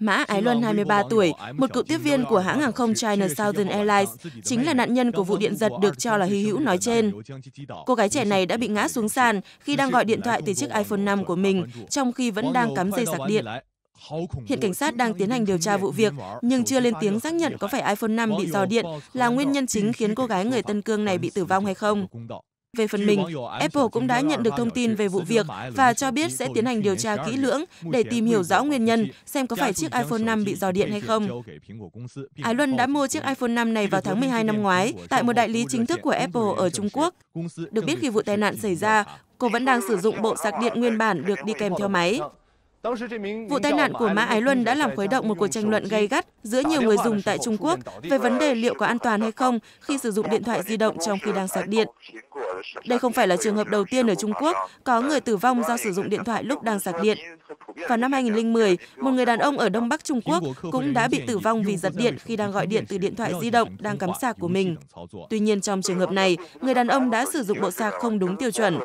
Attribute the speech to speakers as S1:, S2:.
S1: Mã Ái Luân 23 tuổi, một cựu tiếp viên của hãng hàng không China Southern Airlines, chính là nạn nhân của vụ điện giật được cho là hy hữu nói trên. Cô gái trẻ này đã bị ngã xuống sàn khi đang gọi điện thoại từ chiếc iPhone 5 của mình, trong khi vẫn đang cắm dây sạc điện. Hiện cảnh sát đang tiến hành điều tra vụ việc, nhưng chưa lên tiếng xác nhận có phải iPhone 5 bị dò điện là nguyên nhân chính khiến cô gái người Tân Cương này bị tử vong hay không. Về phần mình, Apple cũng đã nhận được thông tin về vụ việc và cho biết sẽ tiến hành điều tra kỹ lưỡng để tìm hiểu rõ nguyên nhân xem có phải chiếc iPhone 5 bị dò điện hay không. Ái Luân đã mua chiếc iPhone 5 này vào tháng 12 năm ngoái tại một đại lý chính thức của Apple ở Trung Quốc. Được biết khi vụ tai nạn xảy ra, cô vẫn đang sử dụng bộ sạc điện nguyên bản được đi kèm theo máy.
S2: Vụ tai nạn của Mã
S1: Ái Luân đã làm khuấy động một cuộc tranh luận gay gắt giữa nhiều người dùng tại Trung Quốc về vấn đề liệu có an toàn hay không khi sử dụng điện thoại di động trong khi đang sạc điện. Đây không phải là trường hợp đầu tiên ở Trung Quốc có người tử vong do sử dụng điện thoại lúc đang sạc điện. Vào năm 2010, một người đàn ông ở Đông Bắc Trung Quốc cũng đã bị tử vong vì giật điện khi đang gọi điện từ điện thoại di động đang cắm sạc của mình. Tuy nhiên trong trường hợp này, người đàn ông đã sử dụng bộ sạc không đúng tiêu chuẩn.